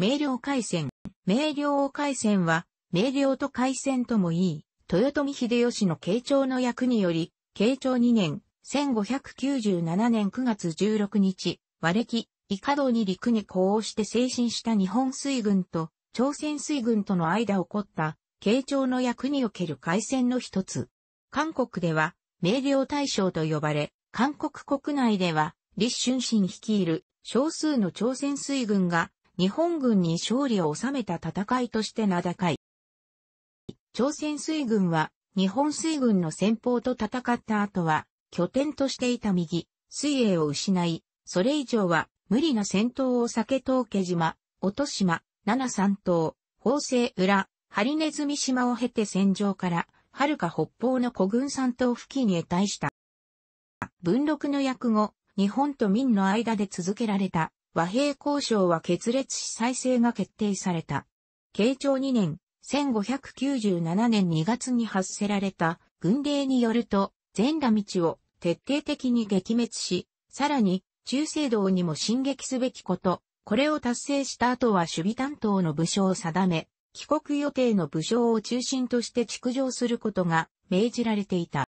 明瞭海戦。明瞭海戦は、明瞭と海戦ともいい、豊臣秀吉の慶長の役により、慶長2年、1597年9月16日、和暦、伊下道に陸に降応して精神した日本水軍と、朝鮮水軍との間起こった、慶長の役における海戦の一つ。韓国では、明瞭大将と呼ばれ、韓国国内では、立春神率いる少数の朝鮮水軍が日本軍に勝利を収めた戦いとして名高い。朝鮮水軍は日本水軍の先方と戦った後は拠点としていた右、水泳を失い、それ以上は無理な戦闘を避け東家島、音島、七三島、法政裏、ハリネズミ島を経て戦場から遥か北方の古軍三島付近へ対した。文禄の訳後、日本と民の間で続けられた和平交渉は決裂し再生が決定された。慶長2年、1597年2月に発せられた軍令によると、全羅道を徹底的に撃滅し、さらに、中世道にも進撃すべきこと、これを達成した後は守備担当の武将を定め、帰国予定の武将を中心として築城することが命じられていた。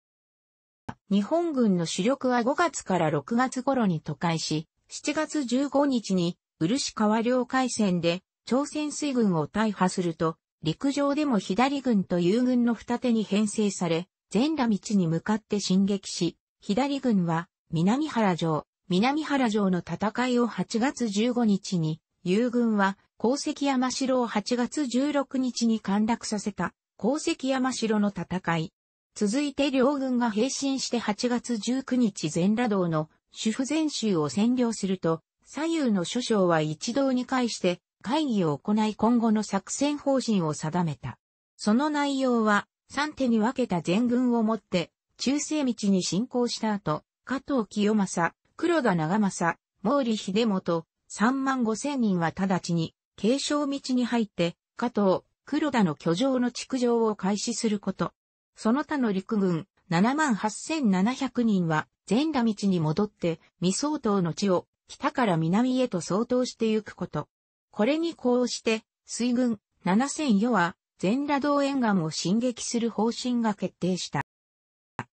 日本軍の主力は5月から6月頃に都会し、7月15日に漆川領海戦で朝鮮水軍を大破すると、陸上でも左軍と友軍の二手に編成され、全羅道に向かって進撃し、左軍は南原城、南原城の戦いを8月15日に、友軍は鉱石山城を8月16日に陥落させた鉱石山城の戦い。続いて両軍が平進して8月19日全羅道の主婦全州を占領すると、左右の諸将は一堂に会して会議を行い今後の作戦方針を定めた。その内容は、三手に分けた全軍をもって、中世道に進行した後、加藤清正、黒田長政、毛利秀元、3万5千人は直ちに、継承道に入って、加藤、黒田の居城の築城を開始すること。その他の陸軍、78,700人は全羅道に戻って未相当の地を北から南へと相当してゆくこと。これにこうして、水軍7 0 0余は全羅道沿岸を進撃する方針が決定した。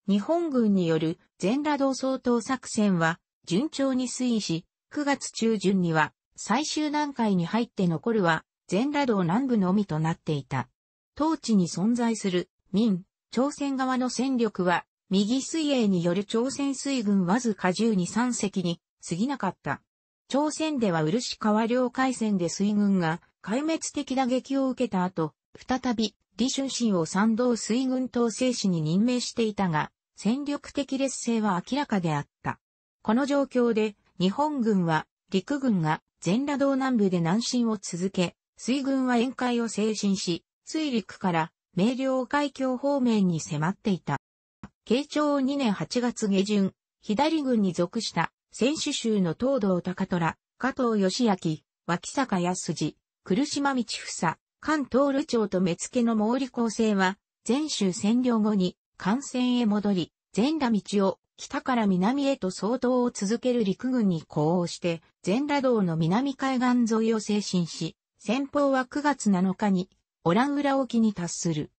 日本軍による全羅道相当作戦は順調に推移し、9月中旬には最終段階に入って残るは全羅道南部のみとなっていた。当地に存在する民、朝鮮側の戦力は、右水泳による朝鮮水軍わずか12、3隻に過ぎなかった。朝鮮では漆川領海戦で水軍が壊滅的打撃を受けた後、再び李春心を賛同水軍統制使に任命していたが、戦力的劣勢は明らかであった。この状況で、日本軍は陸軍が全羅道南部で南進を続け、水軍は宴会を精進し、水陸から明瞭海峡方面に迫っていた。慶長2年8月下旬、左軍に属した選手州の東道高虎、加藤義明、脇坂康次、来島道房、関東ル町と目付の毛利構成は、全州占領後に、艦船へ戻り、全羅道を北から南へと相当を続ける陸軍に呼応して、全羅道の南海岸沿いを精神し、先方は9月7日にオラングラ沖に達する。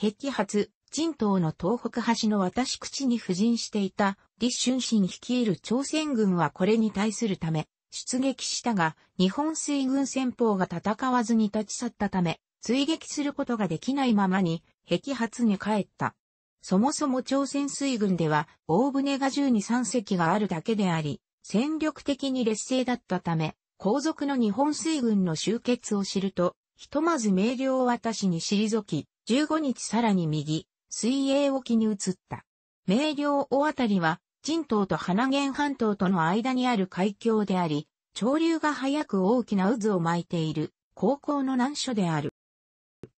壁発、人島の東北端の渡し口に布陣していた李春心率いる朝鮮軍はこれに対するため、出撃したが、日本水軍戦法が戦わずに立ち去ったため、追撃することができないままに、壁発に帰った。そもそも朝鮮水軍では、大船が十に三隻があるだけであり、戦力的に劣勢だったため、後続の日本水軍の集結を知ると、ひとまず明瞭を私に退き、15日さらに右、水泳沖に移った。明瞭大当たりは、神島と花源半島との間にある海峡であり、潮流が速く大きな渦を巻いている、高校の難所である。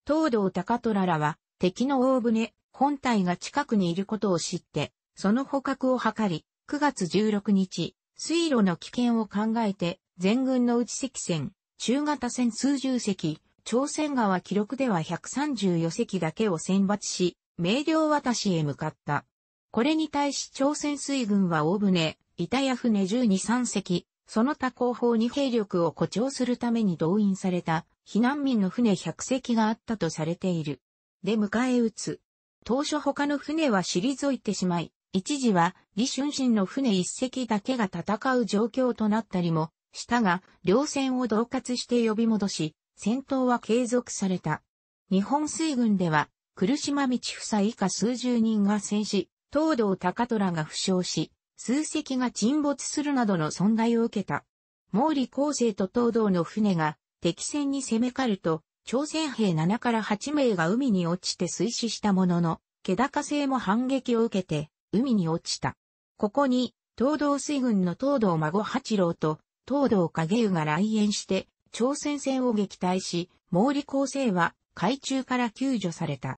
東道高虎らは、敵の大船、本体が近くにいることを知って、その捕獲を図り、9月16日、水路の危険を考えて、全軍の内積船、中型船数十隻、朝鮮側記録では134隻だけを選抜し、明瞭渡しへ向かった。これに対し朝鮮水軍は大船、板屋船12、3隻、その他後方に兵力を誇張するために動員された避難民の船100隻があったとされている。で迎え撃つ。当初他の船は退いてしまい、一時は李春心の船一隻だけが戦う状況となったりも、したが、両船を同括して呼び戻し、戦闘は継続された。日本水軍では、来島道夫妻以下数十人が戦死、東道高虎が負傷し、数隻が沈没するなどの損害を受けた。毛利厚生と東道の船が敵船に攻めかると、朝鮮兵7から8名が海に落ちて水死したものの、気高製も反撃を受けて、海に落ちた。ここに、東道水軍の東道孫八郎と、東道影湯が来園して、朝鮮戦を撃退し、毛利厚生は海中から救助された。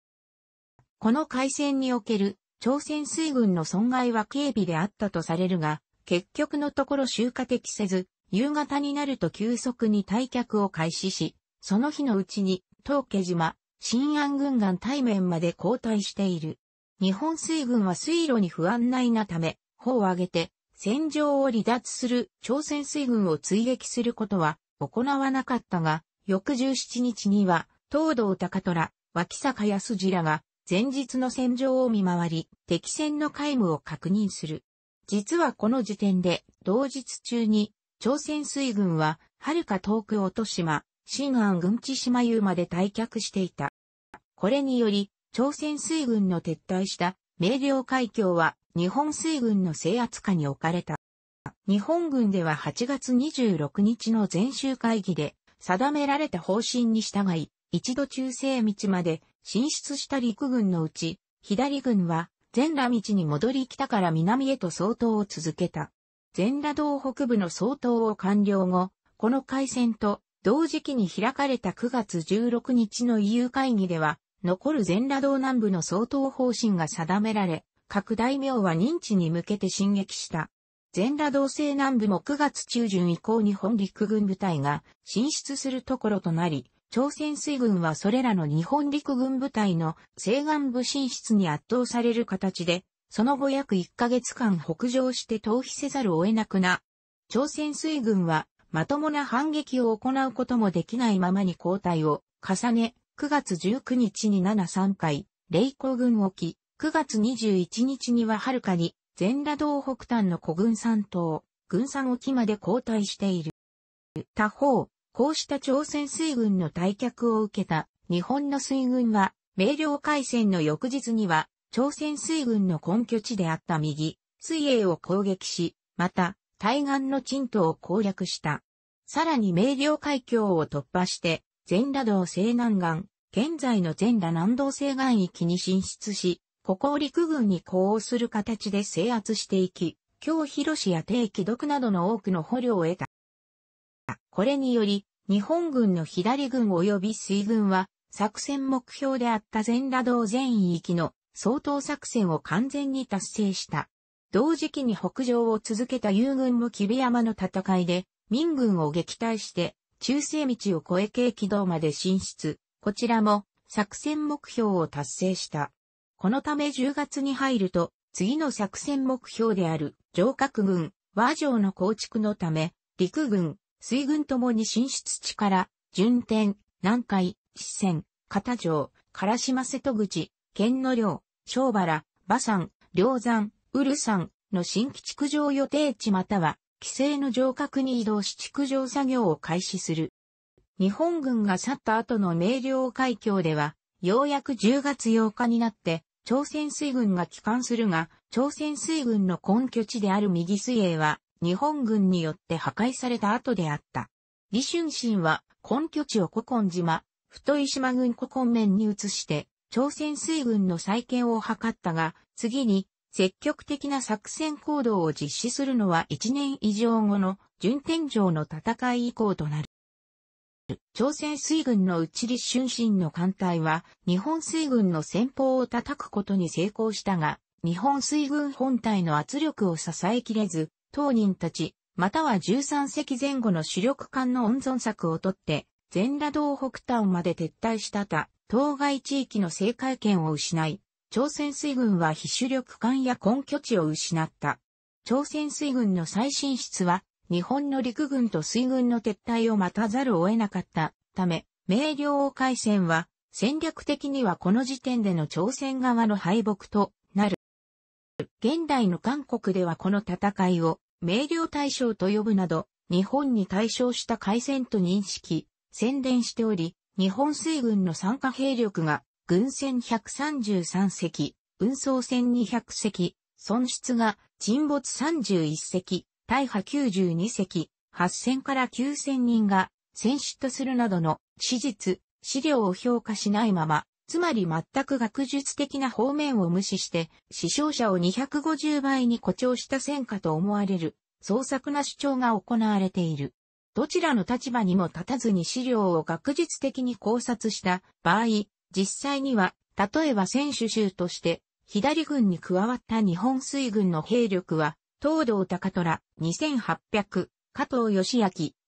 この海戦における朝鮮水軍の損害は警備であったとされるが、結局のところ集荷的せず、夕方になると急速に退却を開始し、その日のうちに、東家島、新安軍岸対面まで後退している。日本水軍は水路に不安ないなため、砲を上げて、戦場を離脱する朝鮮水軍を追撃することは行わなかったが、翌17日には、東道高虎、脇坂康次らが、前日の戦場を見回り、敵戦の皆無を確認する。実はこの時点で、同日中に、朝鮮水軍は、遥か遠く音島、新安軍地島遊まで退却していた。これにより、朝鮮水軍の撤退した、明瞭海峡は、日本水軍の制圧下に置かれた。日本軍では8月26日の全州会議で定められた方針に従い、一度中西道まで進出した陸軍のうち、左軍は全羅道に戻り北から南へと総統を続けた。全羅道北部の総統を完了後、この海戦と同時期に開かれた9月16日の EU 会議では、残る全羅道南部の総統方針が定められ、各大名は認知に向けて進撃した。全羅道西南部も9月中旬以降日本陸軍部隊が進出するところとなり、朝鮮水軍はそれらの日本陸軍部隊の西岸部進出に圧倒される形で、その後約1ヶ月間北上して逃避せざるを得なくな。朝鮮水軍はまともな反撃を行うこともできないままに交代を重ね、9月19日に73回、霊光軍沖、9月21日にははるかに全裸道北端の古軍山島、軍山沖まで後退している。他方、こうした朝鮮水軍の退却を受けた日本の水軍は、明瞭海戦の翌日には、朝鮮水軍の根拠地であった右、水泳を攻撃し、また、対岸の鎮東を攻略した。さらに明瞭海峡を突破して、全裸道西南岸、現在の全裸南道西岸域に進出し、ここを陸軍に呼応する形で制圧していき、京広市や定期毒などの多くの捕虜を得た。これにより、日本軍の左軍及び水軍は、作戦目標であった全羅道全域の相当作戦を完全に達成した。同時期に北上を続けた友軍も霧山の戦いで、民軍を撃退して、中世道を越え軽軌道まで進出。こちらも作戦目標を達成した。このため10月に入ると、次の作戦目標である城郭軍、和城の構築のため、陸軍、水軍ともに進出地から、順天、南海、四川、片城、唐島瀬戸口、県の領、小原、馬山、梁山、ウル山の新規築城予定地または、規制の城郭に移動し築城作業を開始する。日本軍が去った後の明瞭海峡では、ようやく10月8日になって、朝鮮水軍が帰還するが、朝鮮水軍の根拠地である右水泳は、日本軍によって破壊された後であった。李春心は、根拠地を古今島、太島軍古今面に移して、朝鮮水軍の再建を図ったが、次に、積極的な作戦行動を実施するのは1年以上後の順天城の戦い以降となる。る朝鮮水軍の内立春進の艦隊は日本水軍の先方を叩くことに成功したが、日本水軍本体の圧力を支えきれず、当人たち、または13隻前後の主力艦の温存策をとって、全裸道北端まで撤退したた、当該地域の制海権を失い、朝鮮水軍は非主力艦や根拠地を失った。朝鮮水軍の最新室は日本の陸軍と水軍の撤退を待たざるを得なかったため、明瞭海戦は戦略的にはこの時点での朝鮮側の敗北となる。現代の韓国ではこの戦いを明瞭大将と呼ぶなど、日本に対象した海戦と認識、宣伝しており、日本水軍の参加兵力が軍船133隻、運送船200隻、損失が沈没31隻、大破92隻、8000から9000人が戦死とするなどの史実、資料を評価しないまま、つまり全く学術的な方面を無視して、死傷者を250倍に誇張した戦果と思われる、創作な主張が行われている。どちらの立場にも立たずに資料を学術的に考察した場合、実際には、例えば選手州として、左軍に加わった日本水軍の兵力は、東道高虎、2800、加藤義明、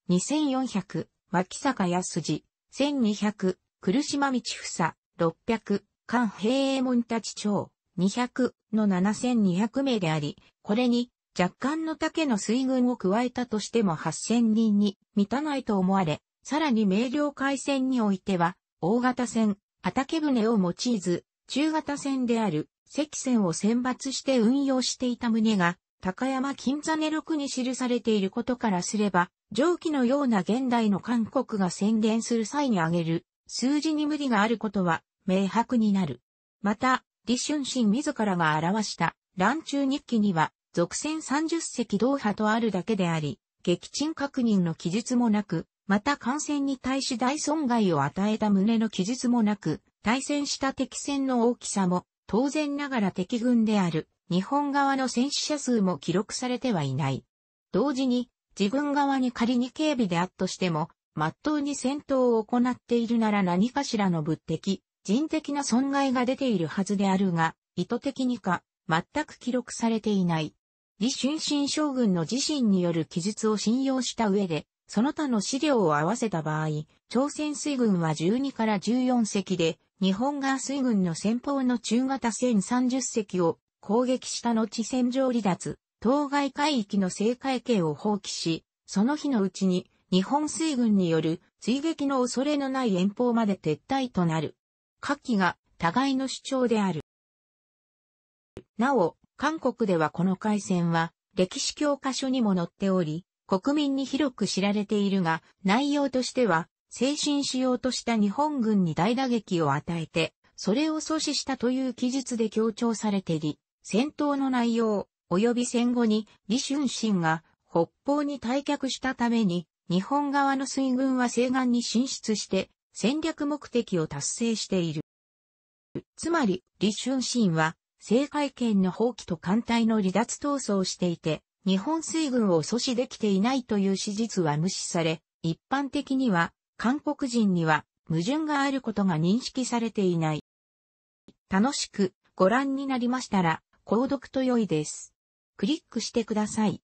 2400、脇坂康次、1200、来島道房、600、関平衛門たち長、200の7200名であり、これに若干の竹の水軍を加えたとしても8000人に満たないと思われ、さらに明瞭海戦においては、大型船、畑船を用いず、中型船である関船を選抜して運用していた旨が高山金座ネ録に記されていることからすれば、上記のような現代の韓国が宣言する際に挙げる数字に無理があることは明白になる。また、李春心自らが表した乱中日記には、俗戦30隻同派とあるだけであり、撃沈確認の記述もなく、また感染に対し大損害を与えた旨の記述もなく、対戦した敵戦の大きさも、当然ながら敵軍である。日本側の戦死者数も記録されてはいない。同時に、自分側に仮に警備であったとしても、真っ当に戦闘を行っているなら何かしらの物的、人的な損害が出ているはずであるが、意図的にか、全く記録されていない。李春新将軍の自身による記述を信用した上で、その他の資料を合わせた場合、朝鮮水軍は12から14隻で、日本側水軍の先方の中型1030隻を攻撃した後戦場離脱、当該海域の制海権を放棄し、その日のうちに日本水軍による追撃の恐れのない遠方まで撤退となる。下記が互いの主張である。なお、韓国ではこの海戦は歴史教科書にも載っており、国民に広く知られているが、内容としては、精神しようとした日本軍に大打撃を与えて、それを阻止したという記述で強調されている。戦闘の内容、及び戦後に李春心が北方に退却したために、日本側の水軍は西岸に進出して戦略目的を達成している。つまり、李春心は、西海圏の放棄と艦隊の離脱闘争をしていて、日本水軍を阻止できていないという史実は無視され、一般的には、韓国人には矛盾があることが認識されていない。楽しくご覧になりましたら、購読と良いです。クリックしてください。